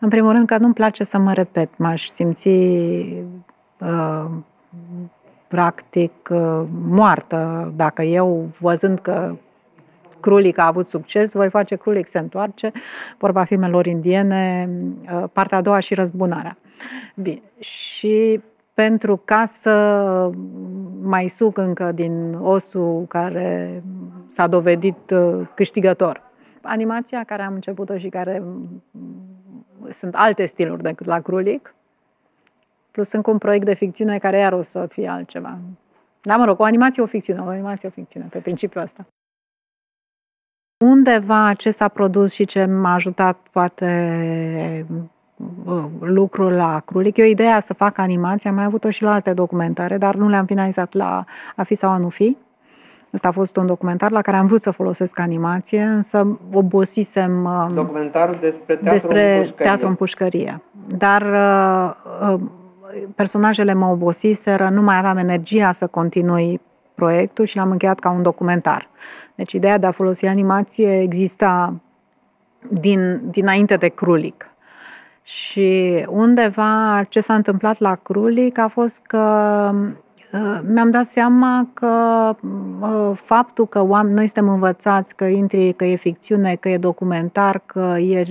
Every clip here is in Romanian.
În primul rând că nu-mi place să mă repet. M-aș simți uh, practic uh, moartă dacă eu, văzând că Crulic a avut succes, voi face Crulic se întoarce, vorba filmelor indiene, uh, partea a doua și răzbunarea. Bine, și pentru ca să mai suc încă din osul care s-a dovedit uh, câștigător. Animația care am început-o și care sunt alte stiluri decât la Crulic. Plus încă un proiect de ficțiune care iar o să fie altceva. Da, mă rog, o animație o ficțiune, o animație o ficțiune, pe principiul ăsta. Undeva ce s-a produs și ce m-a ajutat poate uh, lucrul la Crulic. Eu ideea să fac animație am mai avut-o și la alte documentare, dar nu le-am finalizat la A fi sau a nu fi. Ăsta a fost un documentar la care am vrut să folosesc animație, însă obosisem... Um, Documentarul despre teatru despre în pușcărie. Teatru în pușcărie. Dar uh, uh, personajele mă obosiseră, nu mai aveam energia să continui proiectul și l-am încheiat ca un documentar. Deci ideea de a folosi animație exista din, dinainte de Crulic. Și undeva ce s-a întâmplat la Crulic a fost că Uh, mi-am dat seama că uh, faptul că oameni, noi suntem învățați că intri, că e ficțiune, că e documentar, că e,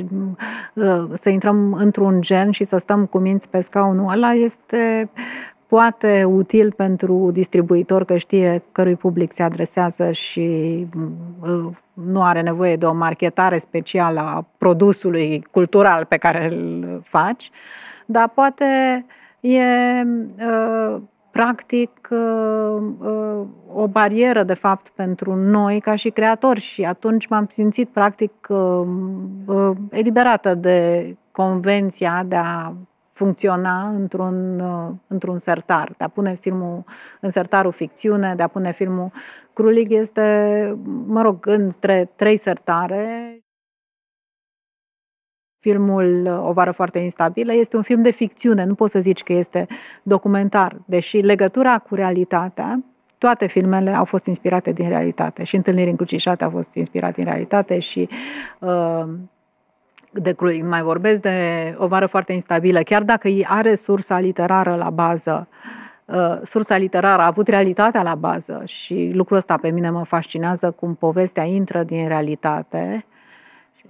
uh, să intrăm într-un gen și să stăm cu minți pe scaunul ăla este poate util pentru distribuitor că știe cărui public se adresează și nu are nevoie de o marketare specială a produsului cultural pe care îl faci, dar poate e practic uh, uh, o barieră, de fapt, pentru noi ca și creatori și atunci m-am simțit, practic, uh, eliberată de convenția de a funcționa într-un, într-un sertar, de a pune filmul în sertarul ficțiune, de a pune filmul Crulig este, mă rog, între trei sertare filmul O vară foarte instabilă, este un film de ficțiune, nu poți să zici că este documentar, deși legătura cu realitatea, toate filmele au fost inspirate din realitate și Întâlniri încrucișate a fost inspirate din realitate și uh, de Crui, mai vorbesc de o vară foarte instabilă, chiar dacă are sursa literară la bază, uh, sursa literară a avut realitatea la bază și lucrul ăsta pe mine mă fascinează cum povestea intră din realitate uh,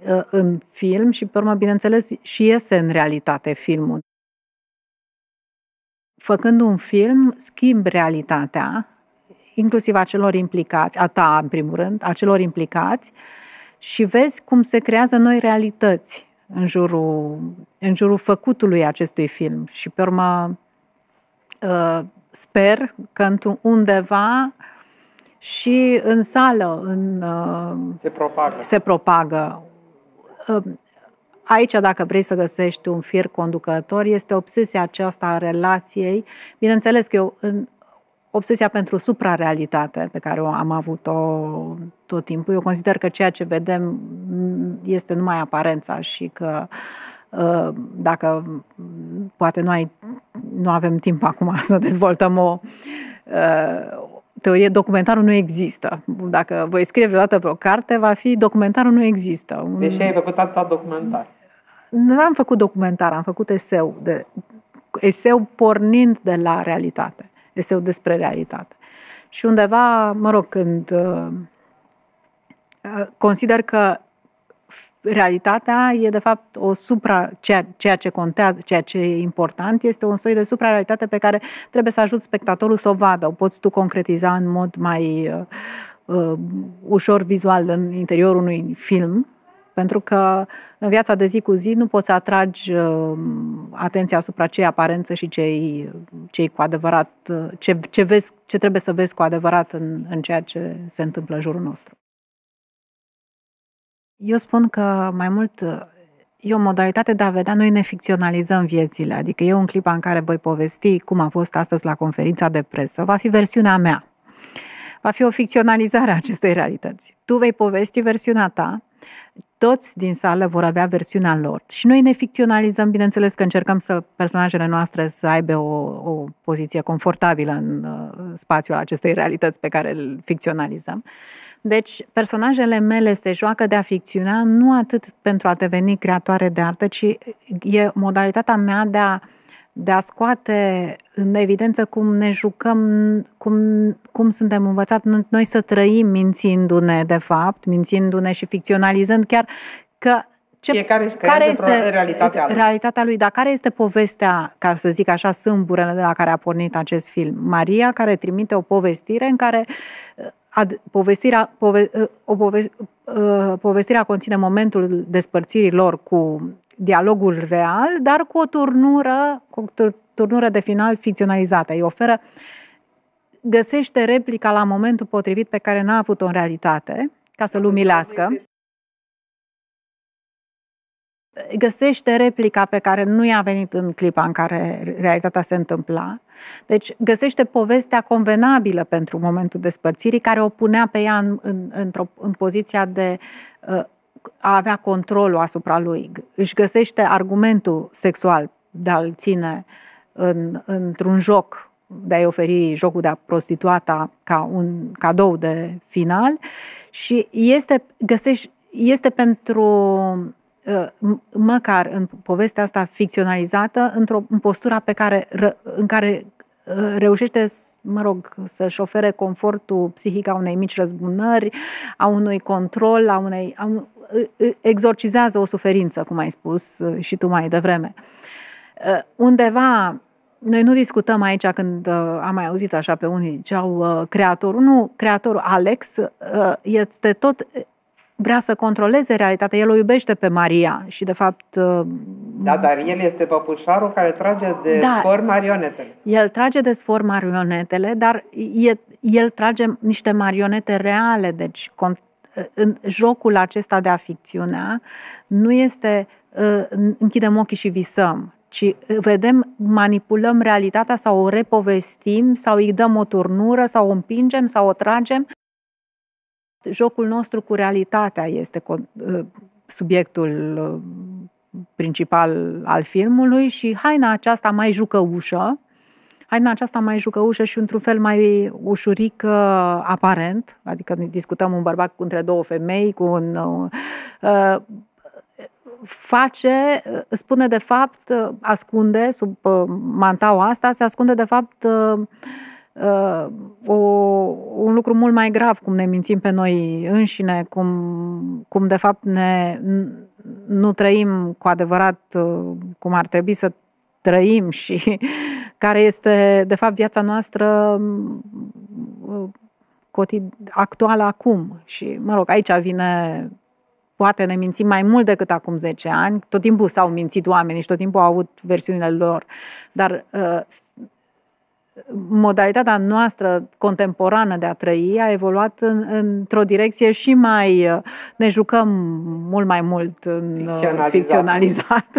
Uh, în film și, pe urmă, bineînțeles, și iese în realitate filmul. Făcând un film, schimb realitatea, inclusiv a celor implicați, a ta, în primul rând, a celor implicați, și vezi cum se creează noi realități în jurul, în jurul făcutului acestui film. Și, pe urmă, uh, sper că undeva și în sală în, uh, se propagă. Se propagă aici, dacă vrei să găsești un fir conducător, este obsesia aceasta a relației. Bineînțeles că eu, obsesia pentru suprarealitate pe care o am avut-o tot timpul, eu consider că ceea ce vedem mm, este numai aparența și că ă, dacă poate nu, ai, nu avem timp acum să dezvoltăm o, ă, teorie, documentarul nu există. Dacă voi scrie vreodată pe o carte, va fi documentarul nu există. Deși ai făcut atâta documentar. Nu am făcut documentar, am făcut eseu. De, eseu pornind de la realitate. Eseu despre realitate. Și undeva, mă rog, când uh, uh, consider că realitatea e de fapt o supra, ceea, ceea ce contează, ceea ce e important, este un soi de supra realitate pe care trebuie să ajut spectatorul să o vadă, o poți tu concretiza în mod mai uh, uh, ușor vizual în interiorul unui film, pentru că în viața de zi cu zi nu poți să atragi uh, atenția asupra cei aparență și cei cei cu adevărat, uh, ce, ce, vezi, ce trebuie să vezi cu adevărat în, în ceea ce se întâmplă în jurul nostru. Eu spun că mai mult e o modalitate de a vedea, noi ne ficționalizăm viețile, adică eu în clipa în care voi povesti cum a fost astăzi la conferința de presă, va fi versiunea mea. Va fi o ficționalizare a acestei realități. Tu vei povesti versiunea ta, toți din sală vor avea versiunea lor. Și noi ne ficționalizăm, bineînțeles că încercăm să personajele noastre să aibă o, o poziție confortabilă în uh, spațiul acestei realități pe care îl ficționalizăm. Uh, deci, personajele mele se joacă de aficțiunea nu atât pentru a deveni creatoare de artă, ci e modalitatea mea de a, de a scoate în evidență cum ne jucăm, cum, cum suntem învățați noi să trăim mințindu-ne, de fapt, mințindu-ne și ficționalizând chiar că ce, Fiecare care este realitatea lui. realitatea lui, dar care este povestea, ca să zic așa, sâmburele de la care a pornit acest film? Maria, care trimite o povestire în care ad, povestirea, pove, ă, o pove, ă, povestirea conține momentul despărțirii lor cu dialogul real, dar cu o turnură, cu o turnură de final ficționalizată. Îi oferă, găsește replica la momentul potrivit pe care n-a avut-o în realitate, ca să-l umilească găsește replica pe care nu i-a venit în clipa în care realitatea se întâmpla. Deci găsește povestea convenabilă pentru momentul despărțirii, care o punea pe ea în, în, într-o, în poziția de uh, a avea controlul asupra lui. Își găsește argumentul sexual de a-l ține în, într-un joc de a-i oferi jocul de a prostituata ca un cadou de final și este, găsești, este pentru Ă, măcar în povestea asta ficționalizată, într-o în postura pe care, în care ă, reușește, mă rog, să-și ofere confortul psihic a unei mici răzbunări, a unui control, a unei... A, un, ă, exorcizează o suferință, cum ai spus și tu mai devreme. Undeva, noi nu discutăm aici când am mai auzit așa pe unii, ziceau creatorul, nu, creatorul Alex este tot vrea să controleze realitatea. El o iubește pe Maria și, de fapt... Uh, da, dar el este păpușarul care trage de da, sfor marionetele. El trage de sfor marionetele, dar e, el trage niște marionete reale. Deci, uh, în jocul acesta de aficțiunea uh, nu este închidem ochii și visăm, ci vedem, manipulăm realitatea sau o repovestim sau îi dăm o turnură sau o împingem sau o tragem Jocul nostru cu realitatea este ă, subiectul ă, principal al filmului și haina aceasta mai jucă ușă, haina aceasta mai jucă ușă și într-un fel mai ușuric aparent, adică discutăm un bărbat între două femei, cu un... Ă, face, spune de fapt, ascunde sub mantaua asta, se ascunde de fapt uh, Uh, o, un lucru mult mai grav, cum ne mințim pe noi înșine, cum, cum de fapt ne, nu trăim cu adevărat uh, cum ar trebui să trăim și care este, de fapt, viața noastră uh, actuală acum. Și, mă rog, aici vine poate ne mințim mai mult decât acum 10 ani. Tot timpul s-au mințit oamenii și tot timpul au avut versiunile lor. Dar modalitatea noastră contemporană de a trăi a evoluat în, într-o direcție și mai. ne jucăm mult mai mult în ficționalizat. ficționalizat.